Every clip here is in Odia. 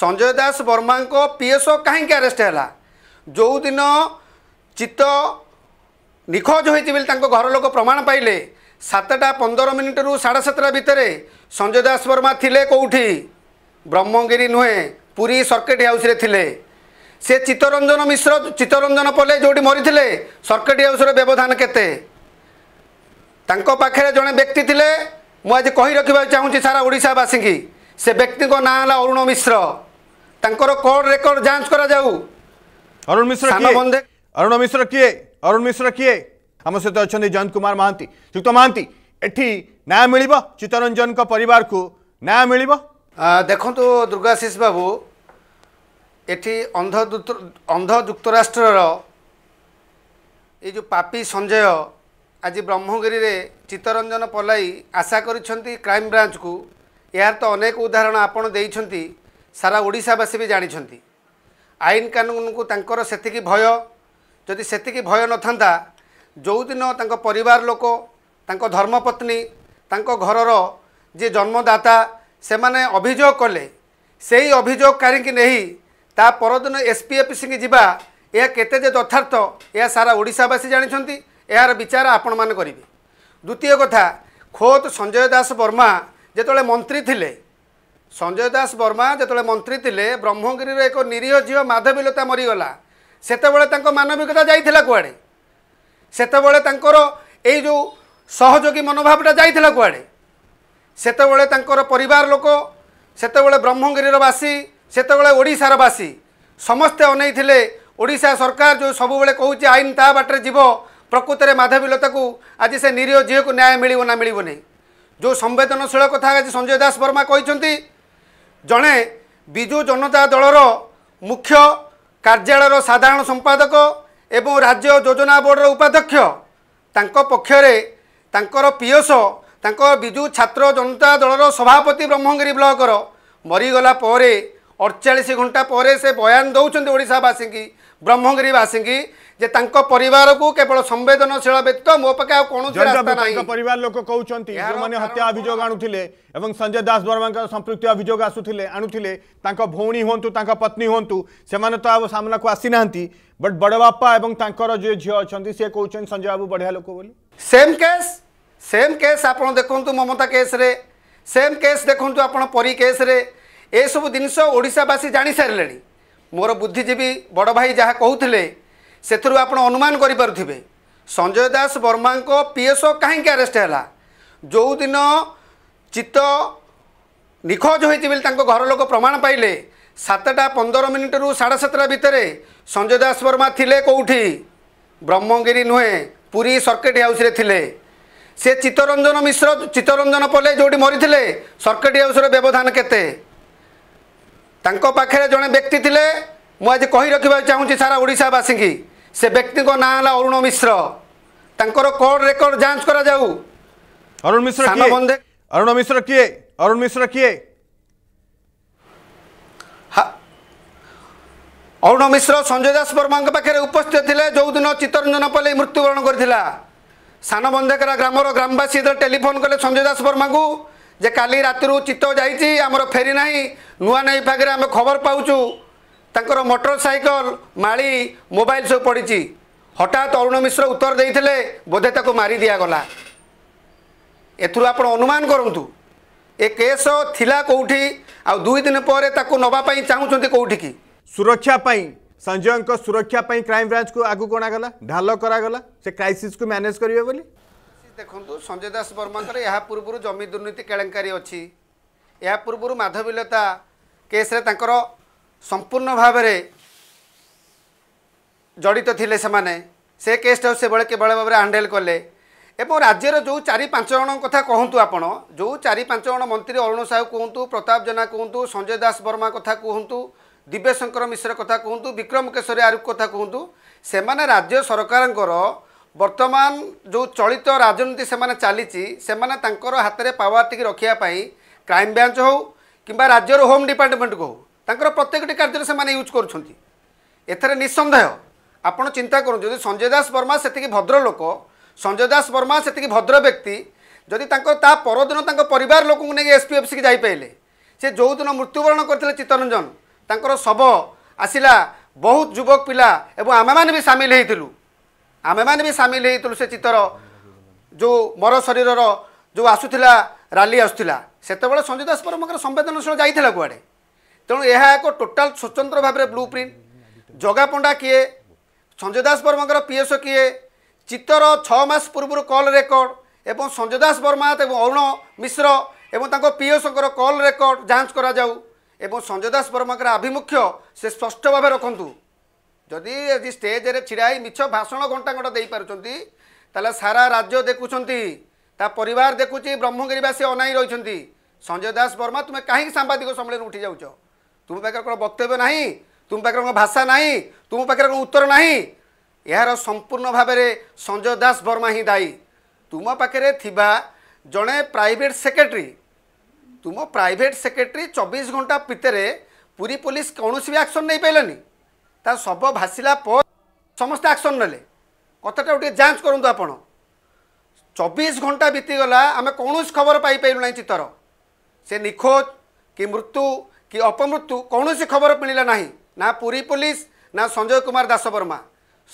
ସଞ୍ଜୟ ଦାସ ବର୍ମାଙ୍କ ପିଏସ୍ଓ କାହିଁକି ଆରେଷ୍ଟ ହେଲା ଯେଉଁଦିନ ଚିତ୍ତ ନିଖୋଜ ହୋଇଛି ବୋଲି ତାଙ୍କ ଘର ଲୋକ ପ୍ରମାଣ ପାଇଲେ ସାତଟା ପନ୍ଦର ମିନିଟ୍ରୁ ସାଢ଼େ ସାତଟା ଭିତରେ ସଞ୍ଜୟ ଦାସ ବର୍ମା ଥିଲେ କେଉଁଠି ବ୍ରହ୍ମଗିରି ନୁହେଁ ପୁରୀ ସର୍କିଟ୍ ହାଉସ୍ରେ ଥିଲେ ସେ ଚିତ୍ତରଞ୍ଜନ ମିଶ୍ର ଚିତ୍ତରଞ୍ଜନ ପଲେ ଯେଉଁଠି ମରିଥିଲେ ସର୍କିଟ୍ ହାଉସ୍ର ବ୍ୟବଧାନ କେତେ ତାଙ୍କ ପାଖରେ ଜଣେ ବ୍ୟକ୍ତି ଥିଲେ ମୁଁ ଆଜି କହି ରଖିବାକୁ ଚାହୁଁଛି ସାରା ଓଡ଼ିଶାବାସୀଙ୍କି ସେ ବ୍ୟକ୍ତିଙ୍କ ନାଁ ହେଲା ଅରୁଣ ମିଶ୍ର ତାଙ୍କର କୋର୍ଟ ରେକର୍ଡ ଯାଞ୍ଚ କରାଯାଉ ଅରୁଣ ମିଶ୍ର ଅରୁଣ ମିଶ୍ର କିଏ ଅରୁଣ ମିଶ୍ର କିଏ ଆମ ସହିତ ଅଛନ୍ତି ଜୟନ୍ତ କୁମାର ମହାନ୍ତି ଯୁକ୍ତ ମହାନ୍ତି ଏଠି ନ୍ୟାୟ ମିଳିବ ଚିତ୍ତରଞ୍ଜନଙ୍କ ପରିବାରକୁ ନ୍ୟାୟ ମିଳିବ ଦେଖନ୍ତୁ ଦୁର୍ଗାଶିଷ ବାବୁ ଏଠି ଅନ୍ଧ ଅନ୍ଧ ଯୁକ୍ତରାଷ୍ଟ୍ରର ଏଇ ଯେଉଁ ପାପି ସଞ୍ଜୟ ଆଜି ବ୍ରହ୍ମଗିରିରେ ଚିତ୍ତରଞ୍ଜନ ପଲାଇ ଆଶା କରିଛନ୍ତି କ୍ରାଇମବ୍ରାଞ୍ଚକୁ ଏହାର ତ ଅନେକ ଉଦାହରଣ ଆପଣ ଦେଇଛନ୍ତି ସାରା ଓଡ଼ିଶାବାସୀ ବି ଜାଣିଛନ୍ତି ଆଇନ କାନୁନକୁ ତାଙ୍କର ସେତିକି ଭୟ ଯଦି ସେତିକି ଭୟ ନଥାନ୍ତା ଯେଉଁଦିନ ତାଙ୍କ ପରିବାର ଲୋକ ତାଙ୍କ ଧର୍ମପତ୍ନୀ ତାଙ୍କ ଘରର ଯିଏ ଜନ୍ମଦାତା ସେମାନେ ଅଭିଯୋଗ କଲେ ସେହି ଅଭିଯୋଗକାରୀକି ନେଇ ତା ପରଦିନ ଏସ୍ପିଏଫ୍ସିକି ଯିବା ଏହା କେତେ ଯେ ଯଥାର୍ଥ ଏହା ସାରା ଓଡ଼ିଶାବାସୀ ଜାଣିଛନ୍ତି ଏହାର ବିଚାର ଆପଣମାନେ କରିବେ ଦ୍ୱିତୀୟ କଥା ଖୋଦ୍ ସଞ୍ଜୟ ଦାସ ବର୍ମା ଯେତେବେଳେ ମନ୍ତ୍ରୀ ଥିଲେ ସଞ୍ଜୟ ଦାସ ବର୍ମା ଯେତେବେଳେ ମନ୍ତ୍ରୀ ଥିଲେ ବ୍ରହ୍ମଗିରିର ଏକ ନିରୀହ ଝିଅ ମାଧବୀଲତା ମରିଗଲା ସେତେବେଳେ ତାଙ୍କ ମାନବିକତା ଯାଇଥିଲା କୁଆଡ଼େ ସେତେବେଳେ ତାଙ୍କର ଏଇ ଯେଉଁ ସହଯୋଗୀ ମନୋଭାବଟା ଯାଇଥିଲା କୁଆଡ଼େ ସେତେବେଳେ ତାଙ୍କର ପରିବାର ଲୋକ ସେତେବେଳେ ବ୍ରହ୍ମଗିରିର ବାସୀ ସେତେବେଳେ ଓଡ଼ିଶାର ବାସୀ ସମସ୍ତେ ଅନେଇଥିଲେ ଓଡ଼ିଶା ସରକାର ଯେଉଁ ସବୁବେଳେ କହୁଛି ଆଇନ ତା ବାଟରେ ଯିବ ପ୍ରକୃତରେ ମାଧବୀଲତାକୁ ଆଜି ସେ ନିରୀହ ଝିଅକୁ ନ୍ୟାୟ ମିଳିବ ନା ମିଳିବ ନାହିଁ ଯେଉଁ ସମ୍ବେଦନଶୀଳ କଥା ଆଜି ସଞ୍ଜୟ ଦାସ ବର୍ମା କହିଛନ୍ତି ଜଣେ ବିଜୁ ଜନତା ଦଳର ମୁଖ୍ୟ କାର୍ଯ୍ୟାଳୟର ସାଧାରଣ ସମ୍ପାଦକ ଏବଂ ରାଜ୍ୟ ଯୋଜନା ବୋର୍ଡ଼ର ଉପାଧ୍ୟକ୍ଷ ତାଙ୍କ ପକ୍ଷରେ ତାଙ୍କର ପିଏସ ତାଙ୍କ ବିଜୁ ଛାତ୍ର ଜନତା ଦଳର ସଭାପତି ବ୍ରହ୍ମଗିରି ବ୍ଲକର ମରିଗଲା ପରେ अड़चाश घंटा पर बयान दौरानवासी की ब्रह्मगिरीवासी की जे पर केवल संवेदनशील व्यक्त मो पे पर लोक कहते हत्या अभिजोग आ संजय दास वर्मा संप्रत अभोग आसुले आणुते भौणी हूँ पत्नी हूँ से तो सामना को आसी ना बट बड़ बापा जो झील अच्छा सी कौन संजय बाबू बढ़िया लोक सेम के सेम केस आप देखु ममता केस्रेम केस देखु आप केस्रे ଏସବୁ ଜିନିଷ ଓଡ଼ିଶାବାସୀ ଜାଣିସାରିଲେଣି ମୋର ବୁଦ୍ଧିଜୀବୀ ବଡ଼ ଭାଇ ଯାହା କହୁଥିଲେ ସେଥିରୁ ଆପଣ ଅନୁମାନ କରିପାରୁଥିବେ ସଞ୍ଜୟ ଦାସ ବର୍ମାଙ୍କ ପି ଏସ୍ ଓ କାହିଁକି ଆରେଷ୍ଟ ହେଲା ଯେଉଁଦିନ ଚିତ୍ତ ନିଖୋଜ ହୋଇଛି ବୋଲି ତାଙ୍କ ଘର ଲୋକ ପ୍ରମାଣ ପାଇଲେ ସାତଟା ପନ୍ଦର ମିନିଟ୍ରୁ ସାଢ଼େ ସାତଟା ଭିତରେ ସଞ୍ଜୟ ଦାସ ବର୍ମା ଥିଲେ କେଉଁଠି ବ୍ରହ୍ମଗିରି ନୁହେଁ ପୁରୀ ସର୍କିଟ୍ ହାଉସ୍ରେ ଥିଲେ ସେ ଚିତ୍ତରଞ୍ଜନ ମିଶ୍ର ଚିତ୍ତରଞ୍ଜନ ପଲେ ଯେଉଁଠି ମରିଥିଲେ ସର୍କିଟ୍ ହାଉସ୍ର ବ୍ୟବଧାନ କେତେ ତାଙ୍କ ପାଖରେ ଜଣେ ବ୍ୟକ୍ତି ଥିଲେ ମୁଁ ଆଜି କହି ରଖିବାକୁ ଚାହୁଁଛି ସାରା ଓଡ଼ିଶାବାସୀଙ୍କି ସେ ବ୍ୟକ୍ତିଙ୍କ ନାଁ ହେଲା ଅରୁଣ ମିଶ୍ର ତାଙ୍କର କୋର୍ଟ ରେକର୍ଡ ଯାଞ୍ଚ କରାଯାଉ ଅରୁଣ ମିଶ୍ର ଅରୁଣ ମିଶ୍ର କିଏ ଅରୁଣ ମିଶ୍ର କିଏ ଅରୁଣ ମିଶ୍ର ସଞ୍ଜୟ ଦାସ ବର୍ମାଙ୍କ ପାଖରେ ଉପସ୍ଥିତ ଥିଲେ ଯେଉଁଦିନ ଚିତ୍ତରଞ୍ଜନ ପଲ୍ଲୀ ମୃତ୍ୟୁବରଣ କରିଥିଲା ସାନ ବନ୍ଧେକରା ଗ୍ରାମର ଗ୍ରାମବାସୀ ଯେତେବେଳେ ଟେଲିଫୋନ୍ କଲେ ସଞ୍ଜୟ ଦାସ ବର୍ମାଙ୍କୁ ଯେ କାଲି ରାତିରୁ ଚିତ୍ତ ଯାଇଛି ଆମର ଫେରି ନାହିଁ ନୂଆ ନାଇଁ ପାଖରେ ଆମେ ଖବର ପାଉଛୁ ତାଙ୍କର ମୋଟର ମୋଟରସାଇକଲ ମାଳି ମୋବାଇଲ ସବୁ ପଡ଼ିଛି ହଠାତ୍ ଅରୁଣ ମିଶ୍ର ଉତ୍ତର ଦେଇଥିଲେ ବୋଧେ ତାକୁ ମାରି ଦିଆଗଲା ଏଥିରୁ ଆପଣ ଅନୁମାନ କରନ୍ତୁ ଏ କେସ୍ ଥିଲା କେଉଁଠି ଆଉ ଦୁଇ ଦିନ ପରେ ତାକୁ ନେବା ପାଇଁ ଚାହୁଁଛନ୍ତି କେଉଁଠିକି ସୁରକ୍ଷା ପାଇଁ ସଞ୍ଜୟଙ୍କ ସୁରକ୍ଷା ପାଇଁ କ୍ରାଇମ୍ବ୍ରାଞ୍ଚକୁ ଆଗକୁ ଅଣାଗଲା ଢାଲ କରାଗଲା ସେ କ୍ରାଇସିସ୍କୁ ମ୍ୟାନେଜ୍ କରିବେ ବୋଲି ଦେଖନ୍ତୁ ସଞ୍ଜୟ ଦାସ ବର୍ମାଙ୍କର ଏହା ପୂର୍ବରୁ ଜମି ଦୁର୍ନୀତି କେଳେଙ୍କାରୀ ଅଛି ଏହା ପୂର୍ବରୁ ମାଧବୀଲତା କେସ୍ରେ ତାଙ୍କର ସମ୍ପୂର୍ଣ୍ଣ ଭାବରେ ଜଡ଼ିତ ଥିଲେ ସେମାନେ ସେ କେସ୍ଟାକୁ ସେଭଳି କିଭଳି ଭାବରେ ହାଣ୍ଡେଲ କଲେ ଏବଂ ରାଜ୍ୟର ଯେଉଁ ଚାରି ପାଞ୍ଚ ଜଣଙ୍କ କଥା କୁହନ୍ତୁ ଆପଣ ଯେଉଁ ଚାରି ପାଞ୍ଚ ଜଣ ମନ୍ତ୍ରୀ ଅରୁଣ ସାହୁ କୁହନ୍ତୁ ପ୍ରତାପ ଜେନା କୁହନ୍ତୁ ସଞ୍ଜୟ ଦାସ ବର୍ମା କଥା କୁହନ୍ତୁ ଦିବ୍ୟଶଙ୍କର ମିଶ୍ର କଥା କୁହନ୍ତୁ ବିକ୍ରମ କେଶରୀ ଆରୁଖ କଥା କୁହନ୍ତୁ ସେମାନେ ରାଜ୍ୟ ସରକାରଙ୍କର বর্তমান যে চলিত রাজনীতি সেমানে চালিছি সেমানে তাঙ্কর হাতের পাওয়ার টিকি রক্ষা পাই ক্রাইম ব্রাঞ্চ হোক কিংবা রাজ্যর হোম ডিপার্টমেন্ট হোক তাঙ্কর প্রত্যেকটি কার্যরে সেমানে ইউজ করছেন এথরে নিঃসন্দেহ আপনার চিন্তা করুন যদি সঞ্জয় দাস বর্মা ভদ্র লোক সঞ্জয় দাস বর্মা সেটিকি ভদ্র ব্যক্তি যদি তাঁর তা পরদিন তাঁর পরিবার লোকଙ୍କୁ নিয়ে যাই পাইলে সে যেদিন মৃত্যুবরণ করে চিত্তরঞ্জন তাঁর শব আসিলা বহুত যুবক পিলা এবং আমি মানে সামিল হয়েছিল ଆମେମାନେ ବି ସାମିଲ ହେଇଥିଲୁ ସେ ଚିତ୍ର ଯେଉଁ ମର ଶରୀରର ଯେଉଁ ଆସୁଥିଲା ରାଲି ଆସୁଥିଲା ସେତେବେଳେ ସଞ୍ଜୟ ଦାସ ପ୍ରମୁଖର ସମ୍ବେଦନଶୀଳ ଯାଇଥିଲା କୁଆଡ଼େ ତେଣୁ ଏହା ଏକ ଟୋଟାଲ ସ୍ୱତନ୍ତ୍ର ଭାବରେ ବ୍ଲୁ ପ୍ରିଣ୍ଟ ଜଗା ପଣ୍ଡା କିଏ ସଞ୍ଜୟ ଦାସ ବର୍ମାଙ୍କର ପିଏସ କିଏ ଚିତ୍ତର ଛଅ ମାସ ପୂର୍ବରୁ କଲ୍ ରେକର୍ଡ ଏବଂ ସଞ୍ଜୟ ଦାସ ବର୍ମା ଏବଂ ଅରୁଣ ମିଶ୍ର ଏବଂ ତାଙ୍କ ପିଏସଙ୍କର କଲ୍ ରେକର୍ଡ ଯାଞ୍ଚ କରାଯାଉ ଏବଂ ସଞ୍ଜୟ ଦାସ ବର୍ମାଙ୍କର ଆଭିମୁଖ୍ୟ ସେ ସ୍ପଷ୍ଟ ଭାବେ ରଖନ୍ତୁ ଯଦି ଆଜି ଷ୍ଟେଜ୍ରେ ଛିଡ଼ା ହୋଇ ମିଛ ଭାଷଣ ଘଣ୍ଟା ଘଣ୍ଟା ଦେଇପାରୁଛନ୍ତି ତାହେଲେ ସାରା ରାଜ୍ୟ ଦେଖୁଛନ୍ତି ତା ପରିବାର ଦେଖୁଛି ବ୍ରହ୍ମଗିରିବାସୀ ଅନାଇ ରହିଛନ୍ତି ସଞ୍ଜୟ ଦାସ ବର୍ମା ତୁମେ କାହିଁକି ସାମ୍ବାଦିକ ସମ୍ମିଳନୀ ଉଠି ଯାଉଛ ତୁମ ପାଖରେ କ'ଣ ବକ୍ତବ୍ୟ ନାହିଁ ତୁମ ପାଖରେ କ'ଣ ଭାଷା ନାହିଁ ତୁମ ପାଖରେ କ'ଣ ଉତ୍ତର ନାହିଁ ଏହାର ସମ୍ପୂର୍ଣ୍ଣ ଭାବରେ ସଞ୍ଜୟ ଦାସ ବର୍ମା ହିଁ ଦାୟୀ ତୁମ ପାଖରେ ଥିବା ଜଣେ ପ୍ରାଇଭେଟ୍ ସେକ୍ରେଟେରୀ ତୁମ ପ୍ରାଇଭେଟ୍ ସେକ୍ରେଟେରୀ ଚବିଶ ଘଣ୍ଟା ଭିତରେ ପୁରୀ ପୋଲିସ କୌଣସି ବି ଆକ୍ସନ୍ ନେଇପାରିଲାନି তার শব ভাসিলা পরে ସମସ୍ତେ ଆକ୍ସନ୍ ନେଲେ କଥାଟାକୁ ଟିକେ ଯାଞ୍ଚ କରନ୍ତୁ ଆପଣ ଚବିଶ ଘଣ୍ଟା ବିତିଗଲା ଆମେ କୌଣସି ଖବର ପାଇପାରିଲୁ ନାହିଁ ଚିତ୍ତର ସେ ନିଖୋଜ କି ମୃତ୍ୟୁ କି ଅପମୃତ୍ୟୁ କୌଣସି ଖବର ମିଳିଲା ନାହିଁ ନା ପୁରୀ ପୋଲିସ ନା ସଞ୍ଜୟ କୁମାର ଦାସବର୍ମା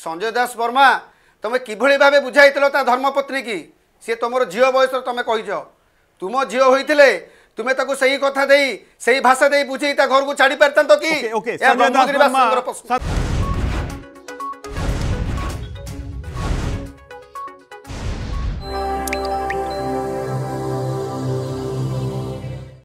ସଞ୍ଜୟ ଦାସ ବର୍ମା ତୁମେ କିଭଳି ଭାବେ ବୁଝାଇଥିଲ ତା ଧର୍ମପତ୍ନୀ କି ସିଏ ତୁମର ଝିଅ ବୟସର ତୁମେ କହିଛ ତୁମ ଝିଅ ହୋଇଥିଲେ तुम्हें तक सही कथा दे सही भाषा दे बुझे घर को छाड़ी पार्ता कि